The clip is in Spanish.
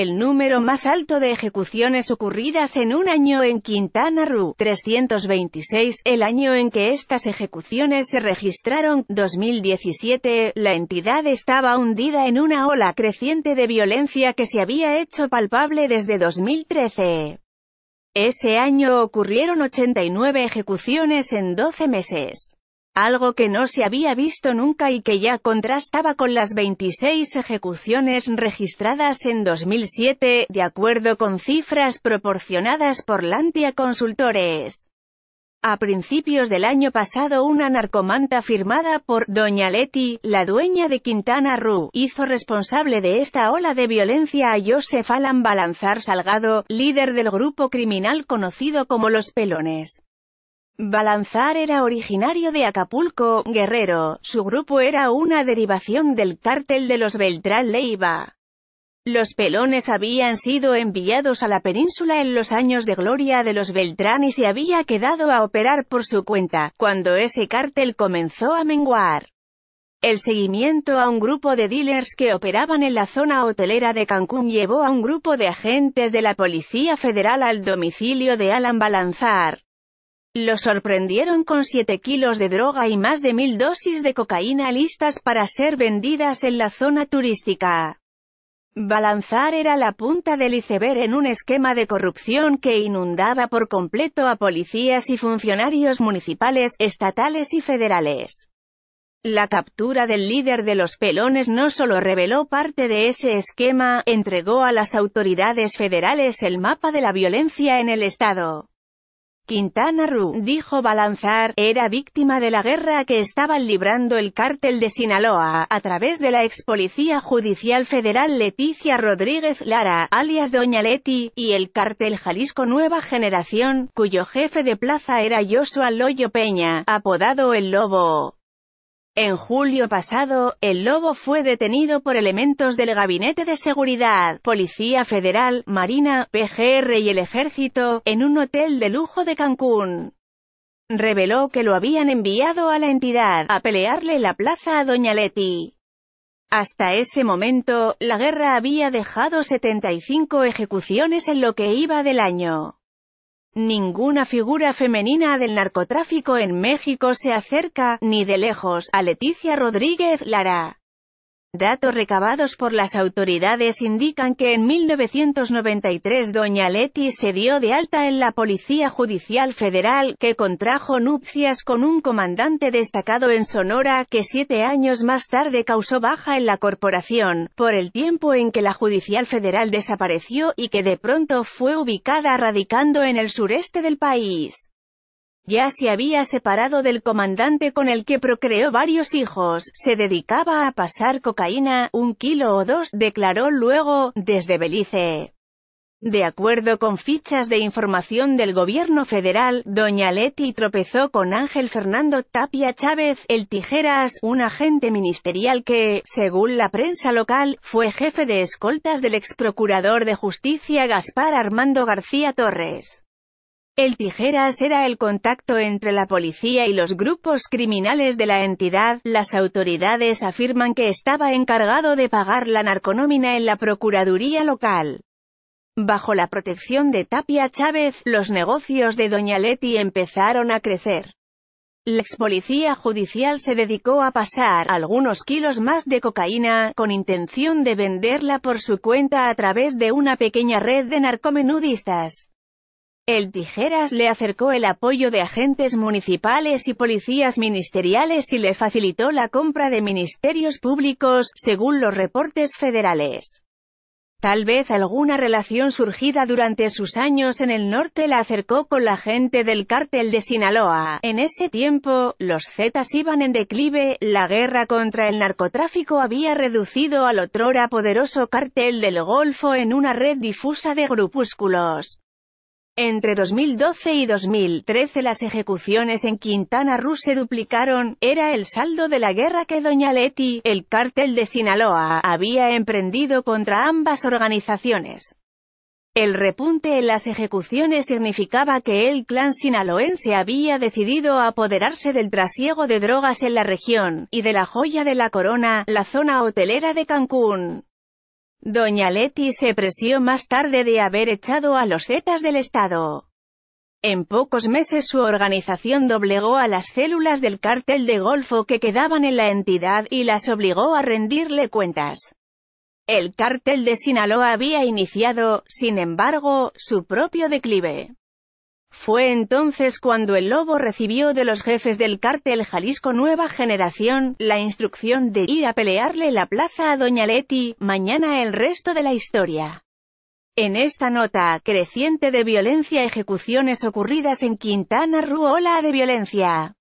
el número más alto de ejecuciones ocurridas en un año en Quintana Roo, 326, el año en que estas ejecuciones se registraron, 2017, la entidad estaba hundida en una ola creciente de violencia que se había hecho palpable desde 2013. Ese año ocurrieron 89 ejecuciones en 12 meses algo que no se había visto nunca y que ya contrastaba con las 26 ejecuciones registradas en 2007, de acuerdo con cifras proporcionadas por Lantia Consultores. A principios del año pasado una narcomanta firmada por Doña Leti, la dueña de Quintana Roo, hizo responsable de esta ola de violencia a Joseph Alan Balanzar Salgado, líder del grupo criminal conocido como Los Pelones. Balanzar era originario de Acapulco, Guerrero, su grupo era una derivación del cártel de los Beltrán Leiva. Los pelones habían sido enviados a la península en los años de gloria de los Beltrán y se había quedado a operar por su cuenta, cuando ese cártel comenzó a menguar. El seguimiento a un grupo de dealers que operaban en la zona hotelera de Cancún llevó a un grupo de agentes de la Policía Federal al domicilio de Alan Balanzar. Lo sorprendieron con 7 kilos de droga y más de mil dosis de cocaína listas para ser vendidas en la zona turística. Balanzar era la punta del iceberg en un esquema de corrupción que inundaba por completo a policías y funcionarios municipales, estatales y federales. La captura del líder de los pelones no solo reveló parte de ese esquema, entregó a las autoridades federales el mapa de la violencia en el Estado. Quintana Roo, dijo Balanzar, era víctima de la guerra que estaban librando el cártel de Sinaloa, a través de la ex policía judicial federal Leticia Rodríguez Lara, alias Doña Leti, y el cártel Jalisco Nueva Generación, cuyo jefe de plaza era Joshua Loyo Peña, apodado El Lobo. En julio pasado, el lobo fue detenido por elementos del Gabinete de Seguridad, Policía Federal, Marina, PGR y el Ejército, en un hotel de lujo de Cancún. Reveló que lo habían enviado a la entidad, a pelearle la plaza a Doña Leti. Hasta ese momento, la guerra había dejado 75 ejecuciones en lo que iba del año. Ninguna figura femenina del narcotráfico en México se acerca, ni de lejos, a Leticia Rodríguez Lara. Datos recabados por las autoridades indican que en 1993 Doña Leti se dio de alta en la Policía Judicial Federal, que contrajo nupcias con un comandante destacado en Sonora que siete años más tarde causó baja en la corporación, por el tiempo en que la Judicial Federal desapareció y que de pronto fue ubicada radicando en el sureste del país. Ya se había separado del comandante con el que procreó varios hijos, se dedicaba a pasar cocaína, un kilo o dos, declaró luego, desde Belice. De acuerdo con fichas de información del gobierno federal, doña Leti tropezó con Ángel Fernando Tapia Chávez, el Tijeras, un agente ministerial que, según la prensa local, fue jefe de escoltas del exprocurador de justicia Gaspar Armando García Torres. El tijeras era el contacto entre la policía y los grupos criminales de la entidad. Las autoridades afirman que estaba encargado de pagar la narconómina en la Procuraduría local. Bajo la protección de Tapia Chávez, los negocios de Doña Leti empezaron a crecer. La ex policía judicial se dedicó a pasar algunos kilos más de cocaína, con intención de venderla por su cuenta a través de una pequeña red de narcomenudistas. El Tijeras le acercó el apoyo de agentes municipales y policías ministeriales y le facilitó la compra de ministerios públicos, según los reportes federales. Tal vez alguna relación surgida durante sus años en el norte la acercó con la gente del cártel de Sinaloa. En ese tiempo, los Zetas iban en declive, la guerra contra el narcotráfico había reducido al otrora poderoso cártel del Golfo en una red difusa de grupúsculos. Entre 2012 y 2013 las ejecuciones en Quintana Roo se duplicaron, era el saldo de la guerra que Doña Leti, el cártel de Sinaloa, había emprendido contra ambas organizaciones. El repunte en las ejecuciones significaba que el clan sinaloense había decidido apoderarse del trasiego de drogas en la región, y de la joya de la corona, la zona hotelera de Cancún. Doña Leti se presió más tarde de haber echado a los zetas del Estado. En pocos meses su organización doblegó a las células del cártel de Golfo que quedaban en la entidad y las obligó a rendirle cuentas. El cártel de Sinaloa había iniciado, sin embargo, su propio declive. Fue entonces cuando el Lobo recibió de los jefes del cártel Jalisco Nueva Generación, la instrucción de ir a pelearle la plaza a Doña Leti, mañana el resto de la historia. En esta nota, creciente de violencia ejecuciones ocurridas en Quintana Roo de violencia.